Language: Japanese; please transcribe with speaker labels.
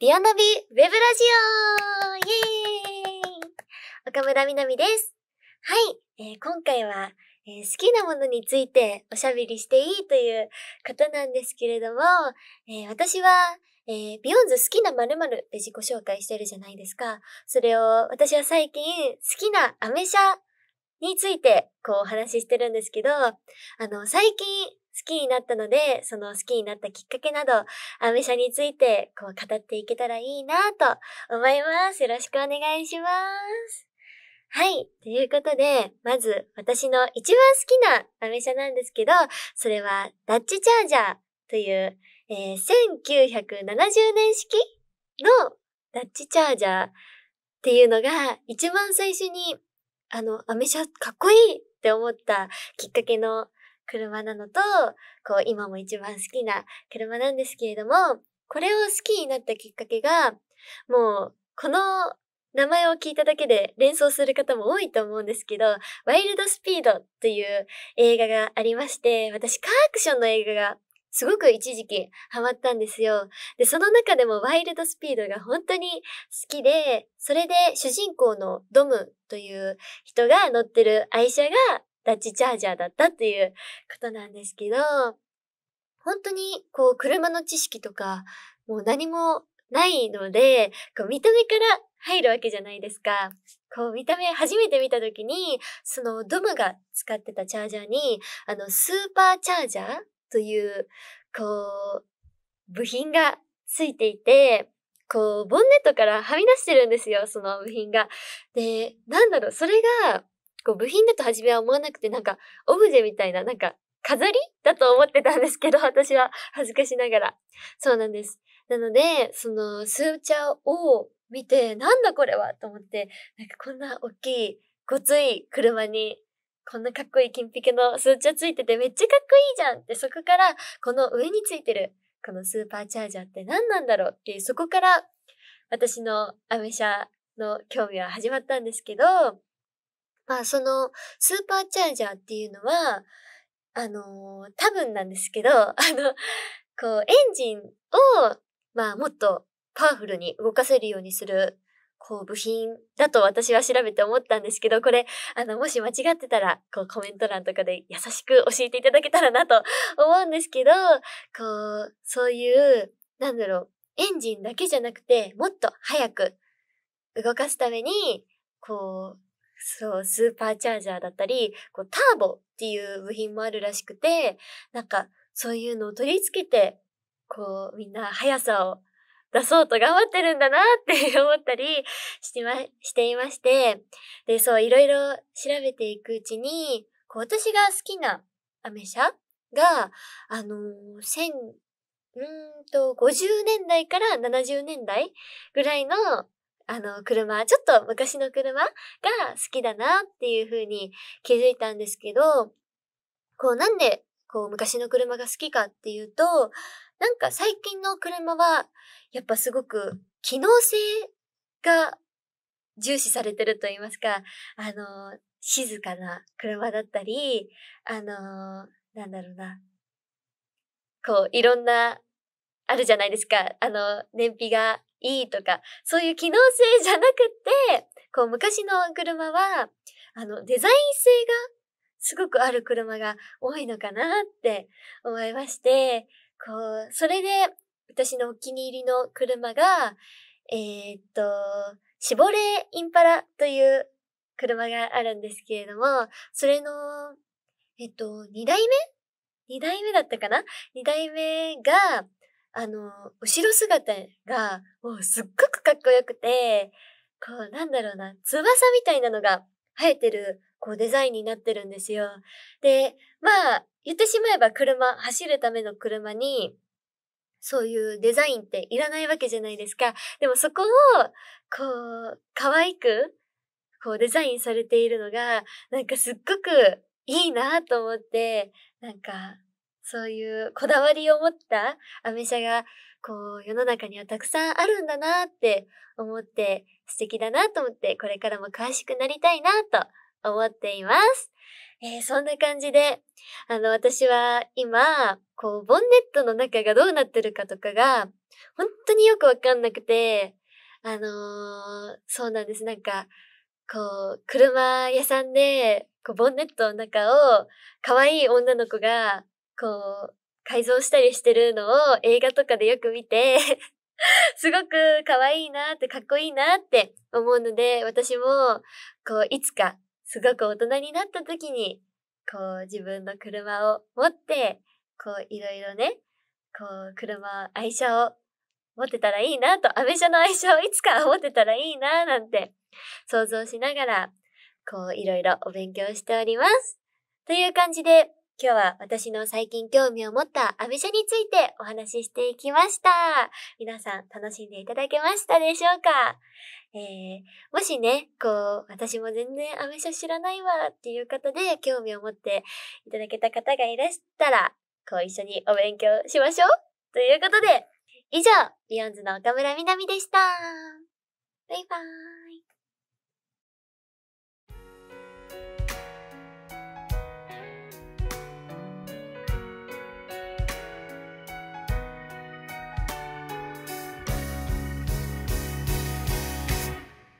Speaker 1: ディアナビウェブラジオイエーイ岡村みなみです。はい、えー、今回は、えー、好きなものについておしゃべりしていいという方なんですけれども、えー、私は、えー、ビヨンズ好きな〇〇で自己紹介してるじゃないですか。それを私は最近好きなアメ車について、こうお話ししてるんですけど、あの、最近好きになったので、その好きになったきっかけなど、アメ車について、こう語っていけたらいいなと思います。よろしくお願いします。はい。ということで、まず私の一番好きなアメ車なんですけど、それはダッチチャージャーという、えー、1970年式のダッチチャージャーっていうのが一番最初にあの、アメ車かっこいいって思ったきっかけの車なのと、こう、今も一番好きな車なんですけれども、これを好きになったきっかけが、もう、この名前を聞いただけで連想する方も多いと思うんですけど、ワイルドスピードという映画がありまして、私カーアクションの映画がすごく一時期ハマったんですよ。で、その中でもワイルドスピードが本当に好きで、それで主人公のドムという人が乗ってる愛車がダッチチャージャーだったっていうことなんですけど、本当にこう車の知識とかもう何もないので、こう見た目から入るわけじゃないですか。こう見た目初めて見た時に、そのドムが使ってたチャージャーに、あのスーパーチャージャーという、こう、部品がついていて、こう、ボンネットからはみ出してるんですよ、その部品が。で、なんだろう、それが、こう、部品だと初めは思わなくて、なんか、オブジェみたいな、なんか、飾りだと思ってたんですけど、私は恥ずかしながら。そうなんです。なので、その、スーャーを見て、なんだこれはと思って、なんかこんな大きい、ごつい車にこんなかっこいい金ピカのスーチャついててめっちゃかっこいいじゃんって、そこから、この上についてる、このスーパーチャージャーって何なんだろうっていう、そこから、私のアメ車の興味は始まったんですけど、まあ、その、スーパーチャージャーっていうのは、あのー、多分なんですけど、あの、こう、エンジンを、まあ、もっとパワフルに動かせるようにするこう、部品だと私は調べて思ったんですけど、これ、あの、もし間違ってたら、こう、コメント欄とかで優しく教えていただけたらなと思うんですけど、こう、そういう、なんだろう、エンジンだけじゃなくて、もっと早く動かすために、こう、そう、スーパーチャージャーだったり、こう、ターボっていう部品もあるらしくて、なんか、そういうのを取り付けて、こう、みんな速さを出そうと頑張ってるんだなって思ったりしてま、していまして、で、そう、いろいろ調べていくうちに、こう、私が好きなアメ車が、あのー、千、うんと、50年代から70年代ぐらいの、あの、車、ちょっと昔の車が好きだなっていうふうに気づいたんですけど、こう、なんでこう、昔の車が好きかっていうと、なんか最近の車は、やっぱすごく機能性が重視されてると言いますか、あの、静かな車だったり、あの、なんだろうな、こう、いろんな、あるじゃないですか、あの、燃費がいいとか、そういう機能性じゃなくて、こう、昔の車は、あの、デザイン性がすごくある車が多いのかなって思いまして、こう、それで私のお気に入りの車が、えー、っと、シボレーインパラという車があるんですけれども、それの、えっと、二代目二代目だったかな二代目が、あの、後ろ姿が、もうすっごくかっこよくて、こう、なんだろうな、翼みたいなのが生えてるこうデザインになってるんですよ。で、まあ、言ってしまえば車、走るための車に、そういうデザインっていらないわけじゃないですか。でもそこを、こう、可愛く、こうデザインされているのが、なんかすっごくいいなと思って、なんか、そういうこだわりを持ったアメ車が、こう、世の中にはたくさんあるんだなって思って、素敵だなと思って、これからも詳しくなりたいなと思っています。えー、そんな感じで、あの、私は今、こう、ボンネットの中がどうなってるかとかが、本当によくわかんなくて、あのー、そうなんです。なんか、こう、車屋さんで、こう、ボンネットの中を、可愛い女の子が、こう、改造したりしてるのを映画とかでよく見て すごく可愛いなって、かっこいいなって思うので、私も、こう、いつかすごく大人になった時に、こう自分の車を持って、こういろいろね、こう車、愛車を持ってたらいいなと、アメ車の愛車をいつか持ってたらいいななんて想像しながら、こういろいろお勉強しております。という感じで、今日は私の最近興味を持ったアビシャについてお話ししていきました。皆さん楽しんでいただけましたでしょうかえー、もしね、こう、私も全然アメ車知らないわっていう方で興味を持っていただけた方がいらしたら、こう一緒にお勉強しましょうということで、以上、ビヨンズの岡村みなみでした。バイバーイ。